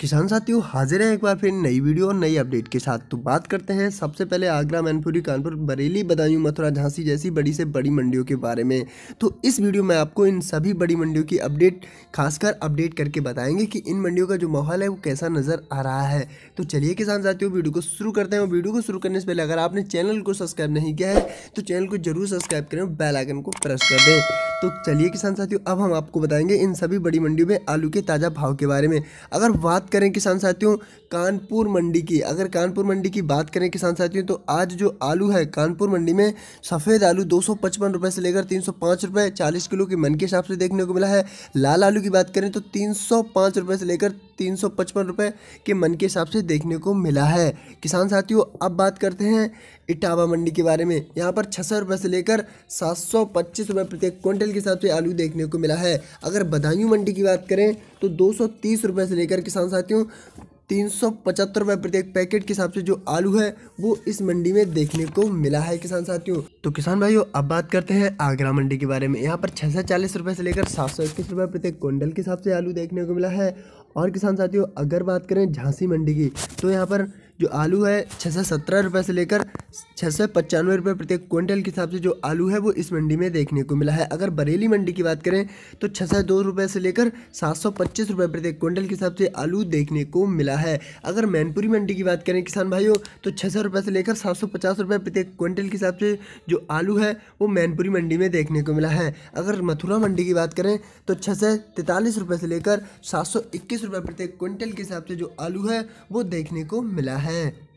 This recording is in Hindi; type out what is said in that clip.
किसान साथियों हाजिर हैं एक बार फिर नई वीडियो और नई अपडेट के साथ तो बात करते हैं सबसे पहले आगरा मैनपुरी कानपुर बरेली बदायूं मथुरा झांसी जैसी बड़ी से बड़ी मंडियों के बारे में तो इस वीडियो में आपको इन सभी बड़ी मंडियों की अपडेट खासकर अपडेट करके बताएंगे कि इन मंडियों का जो माहौल है वो कैसा नज़र आ रहा है तो चलिए किसान साथियों वीडियो को शुरू करते हैं और वीडियो को शुरू करने से पहले अगर आपने चैनल को सब्सक्राइब नहीं किया है तो चैनल को जरूर सब्सक्राइब करें और बेलाइकन को प्रेस कर दें तो चलिए किसान साथियों अब हम आपको बताएंगे इन सभी बड़ी मंडियों में आलू के ताज़ा भाव के बारे में अगर बात करें किसान साथियों कानपुर मंडी की अगर कानपुर मंडी की बात करें किसान साथियों तो आज जो आलू है कानपुर मंडी में सफ़ेद आलू दो रुपए से लेकर तीन सौ किलो के मन के हिसाब से देखने को मिला है लाल आलू की बात करें तो तीन रुपए से लेकर तीन सौ पचपन रुपये के मन के हिसाब से देखने को मिला है किसान साथियों अब बात करते हैं इटावा मंडी के बारे में यहाँ पर छः सौ से लेकर सात सौ पच्चीस रुपये प्रति क्विंटल के हिसाब से आलू देखने को मिला है अगर बदायूं मंडी की बात करें तो दो सौ तीस से लेकर किसान साथियों तीन सौ पचहत्तर रुपये प्रत्येक पैकेट के हिसाब से जो आलू है वो इस मंडी में देखने को मिला है किसान साथियों तो किसान भाइयों अब बात करते हैं आगरा मंडी के बारे में यहाँ पर छः सौ चालीस रुपये से लेकर सात सौ इक्कीस रुपये प्रत्येक क्विंटल के हिसाब से आलू देखने को मिला है और किसान साथियों अगर बात करें झांसी मंडी की तो यहाँ पर जो आलू है छः सौ सत्रह से लेकर छः सौ पचानवे रुपये प्रत्येक क्विंटल के हिसाब से जो आलू है वो इस मंडी में देखने को मिला है अगर बरेली मंडी की बात करें तो छः सौ दो रुपये से लेकर सात सौ पच्चीस रुपये प्रत्येक क्विंटल के हिसाब से आलू देखने को मिला है अगर मैनपुरी मंडी की बात करें किसान भाइयों तो छः सौ रुपये से लेकर सात सौ पचास रुपये प्रत्येक क्विंटल के हिसाब से जो आलू है वो मैनपुरी मंडी में देखने को मिला है अगर मथुरा मंडी की बात करें तो छः सौ तैंतालीस रुपये से लेकर सात सौ इक्कीस रुपये प्रत्येक क्विंटल के हिसाब से जो आलू है वो देखने को मिला है